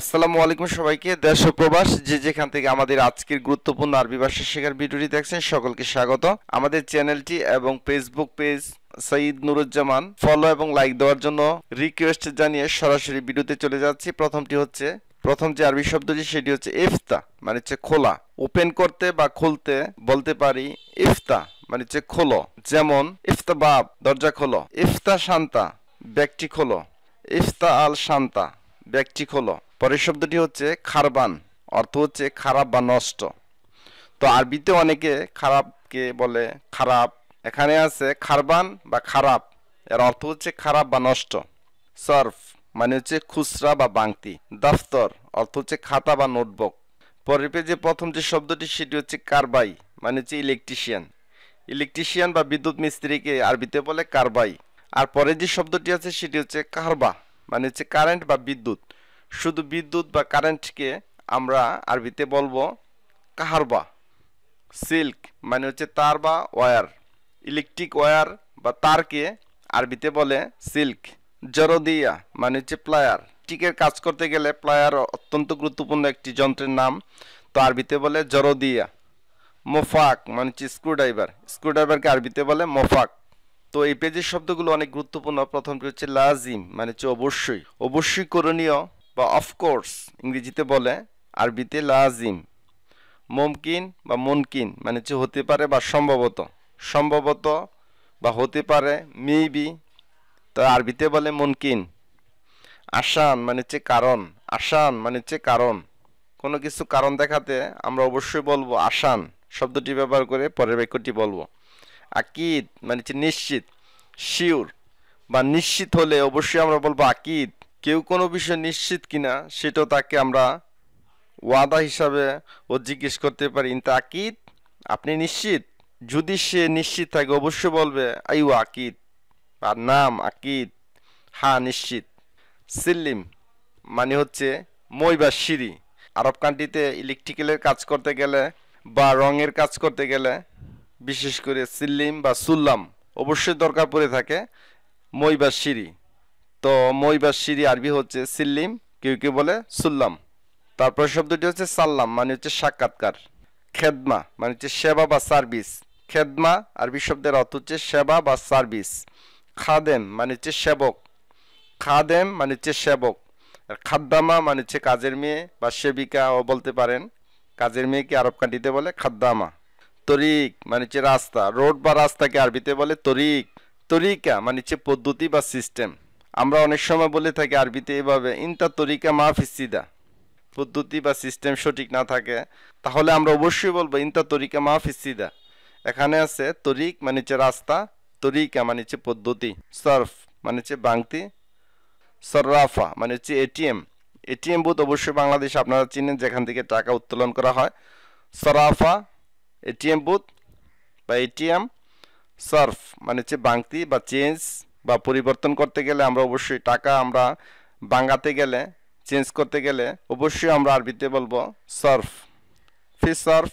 আসসালামু আলাইকুম সবাইকে দেশ ও প্রবাস যে যেখান থেকে আমাদের আজকের গুরুত্বপূর্ণ আরবি ভাষা শেখার ভিডিওটি দেখছেন সকলকে স্বাগত আমাদের চ্যানেলটি এবং Facebook page Sayeed Nuruzzaman follow এবং লাইক দেওয়ার জন্য রিকোয়েস্ট জানিয়ে সরাসরি ভিডিওতে চলে যাচ্ছি প্রথমটি হচ্ছে প্রথম যে আরবি শব্দটি সেটি হচ্ছে ইফতা মানে হচ্ছে খোলা ওপেন করতে বা খুলতে বলতে পারি ইফতা মানে হচ্ছে খোলো যেমন ইফতা বাপ দরজা খোলো ইফতা শান্তা ব্যাগটি খোলো ইফতা আল শান্তা ব্যক্তি হলো পরের শব্দটি হচ্ছে খারবান অর্থ হচ্ছে খারাপ বা নষ্ট তো আরবিতে অনেকে খারাপকে বলে খারাপ এখানে আছে খারবান বা খারাপ এর অর্থ হচ্ছে খারাপ বা নষ্ট সার্ফ মানে হচ্ছে খুচরা বা বাংতি দফতর অর্থ হচ্ছে খাতা বা নোটবুক পরের পেজে প্রথম যে শব্দটি সেটি হচ্ছে কারবাই মানে হচ্ছে ইলেকট্রিশিয়ান ইলেকট্রিশিয়ান বা বিদ্যুৎ মিস্ত্রিকে আরবিতে বলে কারবাই আর পরের যে শব্দটি আছে সেটি হচ্ছে কারবা মানে হচ্ছে কারেন্ট বা বিদ্যুৎ শুধু বিদ্যুৎ বা কারেন্টকে আমরা আরবিতে বলবো কাহারবা সিল্ক মানে হচ্ছে তার বা ওয়ার ইলেকট্রিক ওয়ার বা তারকে আরবিতে বলে সিল্ক জরদিয়া মানে হচ্ছে প্লায়ার টিকের কাজ করতে গেলে প্লায়ার অত্যন্ত গুরুত্বপূর্ণ একটি যন্ত্রের নাম তো আরবিতে বলে জরদিয়া মোফাক মানে হচ্ছে স্ক্রুড্রাইভার স্ক্রুড্রাইভারকে আরবিতে বলে মোফাক তো এই পেজের শব্দগুলো অনেক গুরুত্বপূর্ণ প্রথমটি হচ্ছে লাজিম মানে হচ্ছে অবশ্যই অবশ্যই করণীয় বা অফকোর্স ইংরেজিতে বলে আরবিতে লাজিম মমকিন বা মনকিন মানে হচ্ছে হতে পারে বা সম্ভবত সম্ভবত বা হতে পারে মেবি তো আরবিতে বলে মনকিন আসান মানে হচ্ছে কারণ আসান মানে হচ্ছে কারণ কোনো কিছু কারণ দেখাতে আমরা অবশ্যই বলবো আসান শব্দটি ব্যবহার করে পরের বাক্যটি বলবো আকিদ মানে হচ্ছে নিশ্চিত শিওর বা নিশ্চিত হলে অবশ্যই আমরা বলবো আকিদ কেউ কোনো বিষয় নিশ্চিত কিনা সেটাও তাকে আমরা ওয়াদা হিসাবে ও জিজ্ঞেস করতে পারি কিন্তু আকিদ আপনি নিশ্চিত যদি সে নিশ্চিত থাকে অবশ্যই বলবে ও আকিদ আর নাম আকিদ হা নিশ্চিত সিল্লিম মানে হচ্ছে মই বা সিঁড়ি আরব কান্ট্রিতে ইলেকট্রিক্যালের কাজ করতে গেলে বা রঙের কাজ করতে গেলে বিশেষ করে সিল্লিম বা সুল্লাম অবশ্যই দরকার পড়ে থাকে মই বা সিঁড়ি তো মই বা সিঁড়ি আরবি হচ্ছে সিল্লিম কেউ কেউ বলে সুল্লাম তারপর শব্দটি হচ্ছে সাল্লাম মানে হচ্ছে সাক্ষাৎকার খেদমা মানে হচ্ছে সেবা বা সার্ভিস খেদমা আরবি শব্দের অর্থ হচ্ছে সেবা বা সার্ভিস খাদেম মানে হচ্ছে সেবক খাদেম মানে হচ্ছে সেবক আর খাদ্দামা মানে হচ্ছে কাজের মেয়ে বা সেবিকা ও বলতে পারেন কাজের মেয়েকে আরব কান্ট্রিতে বলে খাদ্দামা তরিক মানে হচ্ছে রাস্তা রোড বা রাস্তাকে আরবিতে বলে তরিক তরিকা মানে হচ্ছে পদ্ধতি বা সিস্টেম আমরা অনেক সময় বলে থাকি আরবিতে এভাবে ইনতা তরিকা মা পদ্ধতি বা সিস্টেম সঠিক না থাকে তাহলে আমরা অবশ্যই বলবো ইনতা তরিকা মা এখানে আছে তরিক মানে হচ্ছে রাস্তা তরিকা মানে হচ্ছে পদ্ধতি সার্ফ মানে হচ্ছে বাংতি সররাফা মানে হচ্ছে এটিএম এটিএম বুথ অবশ্যই বাংলাদেশ আপনারা চিনেন যেখান থেকে টাকা উত্তোলন করা হয় সরাফা এটিএম বুথ বা এটিএম সার্ফ মানে হচ্ছে বাংতি বা চেঞ্জ বা পরিবর্তন করতে গেলে আমরা অবশ্যই টাকা আমরা বাঙাতে গেলে চেঞ্জ করতে গেলে অবশ্যই আমরা আরবিতে বলবো সার্ফ ফি সার্ফ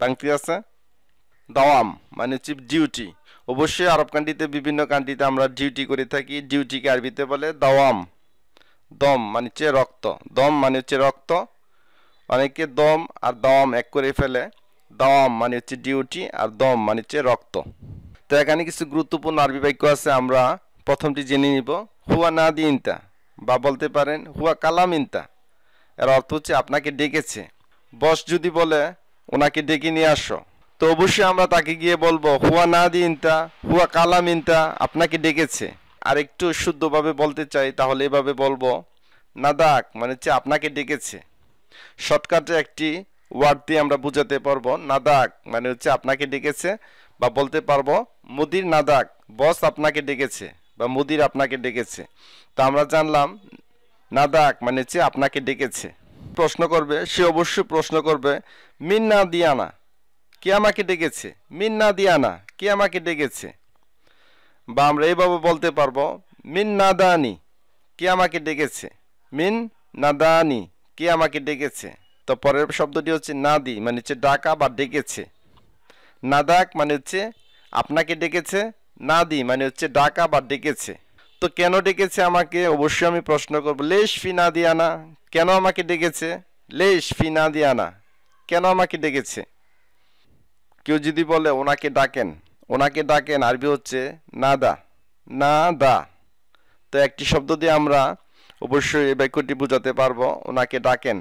বাংতি আছে দাওয়াম মানে হচ্ছে ডিউটি অবশ্যই আরব কান্ট্রিতে বিভিন্ন কান্ট্রিতে আমরা ডিউটি করে থাকি ডিউটিকে আরবিতে বলে দাওয়াম দম মানে হচ্ছে রক্ত দম মানে হচ্ছে রক্ত অনেকে দম আর দম এক করে ফেলে দম মানে হচ্ছে ডিউটি আর দম মানে হচ্ছে রক্ত তো এখানে কিছু গুরুত্বপূর্ণ আরবি বাক্য আছে আমরা প্রথমটি জেনে নিব হুয়া না দিনতা বা বলতে পারেন হুয়া কালাম ইনতা এর অর্থ হচ্ছে আপনাকে ডেকেছে বস যদি বলে ওনাকে ডেকে নিয়ে আসো তো অবশ্যই আমরা তাকে গিয়ে বলবো হুয়া না দিনতা হুয়া কালাম ইনতা আপনাকে ডেকেছে আর একটু শুদ্ধভাবে বলতে চাই তাহলে এভাবে বলবো নাদাক মানে হচ্ছে আপনাকে ডেকেছে শর্টকাটে একটি ওয়ার্ড দিয়ে আমরা বুঝাতে পারবো নাদাক মানে হচ্ছে আপনাকে ডেকেছে বা বলতে পারবো মুদির নাদাক বস আপনাকে ডেকেছে বা মুদির আপনাকে ডেকেছে তো আমরা জানলাম নাদাক মানে হচ্ছে আপনাকে ডেকেছে প্রশ্ন করবে সে অবশ্যই প্রশ্ন করবে মিন্না দিয়ানা কে আমাকে ডেকেছে মিন্না দিয়ানা কে আমাকে ডেকেছে বা আমরা এইভাবে বলতে পারবো মিন নাদানি কে আমাকে ডেকেছে মিন নাদানি কে আমাকে ডেকেছে তো পরের শব্দটি হচ্ছে নাদি মানে হচ্ছে ডাকা বা ডেকেছে নাদাক মানে হচ্ছে আপনাকে ডেকেছে নাদি মানে হচ্ছে ডাকা বা ডেকেছে তো কেন ডেকেছে আমাকে অবশ্যই আমি প্রশ্ন করবো লেশ ফি না আনা কেন আমাকে ডেকেছে লেশ ফি না আনা কেন আমাকে ডেকেছে কেউ যদি বলে ওনাকে ডাকেন ওনাকে ডাকেন আরবি হচ্ছে নাদা না দা তো একটি শব্দ দিয়ে আমরা অবশ্যই এই বাক্যটি বোঝাতে পারবো ওনাকে ডাকেন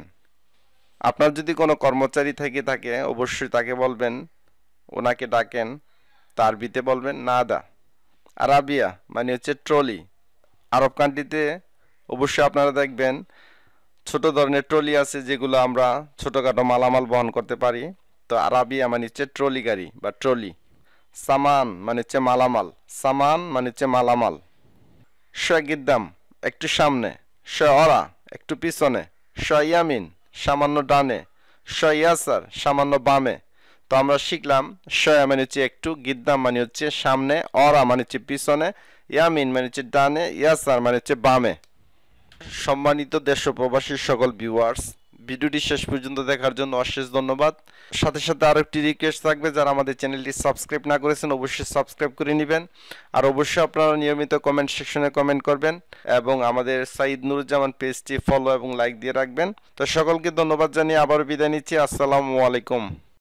আপনার যদি কোনো কর্মচারী থেকে থাকে অবশ্যই তাকে বলবেন ওনাকে ডাকেন তার বিতে বলবেন না দা আরাবিয়া মানে হচ্ছে ট্রলি আরব কান্ট্রিতে অবশ্যই আপনারা দেখবেন ছোট ধরনের ট্রলি আছে যেগুলো আমরা ছোটোখাটো মালামাল বহন করতে পারি তো আরাবিয়া মানে হচ্ছে ট্রলি গাড়ি বা ট্রলি সামান মানে হচ্ছে মালামাল সামান মানে হচ্ছে মালামাল গিদ্দাম একটু সামনে অরা একটু পিছনে ইয়ামিন সামান্য ডানে সয়াসার সামান্য বামে তো আমরা শিখলাম সয়া মানে হচ্ছে একটু গিদ্দাম মানে হচ্ছে সামনে অরা মানে হচ্ছে পিছনে ইয়ামিন মানে হচ্ছে ডানে ইয়াসার মানে হচ্ছে বামে সম্মানিত দেশ প্রবাসী সকল ভিউয়ার্স ভিডিওটি শেষ পর্যন্ত দেখার জন্য অশেষ ধন্যবাদ সাথে সাথে আরও একটি রিকোয়েস্ট থাকবে যারা আমাদের চ্যানেলটি সাবস্ক্রাইব না করেছেন অবশ্যই সাবস্ক্রাইব করে নেবেন আর অবশ্যই আপনারা নিয়মিত কমেন্ট সেকশনে কমেন্ট করবেন এবং আমাদের সাইদ নুরুজ্জামান পেজটি ফলো এবং লাইক দিয়ে রাখবেন তো সকলকে ধন্যবাদ জানিয়ে আবার বিদায় নিচ্ছি আসসালামু আলাইকুম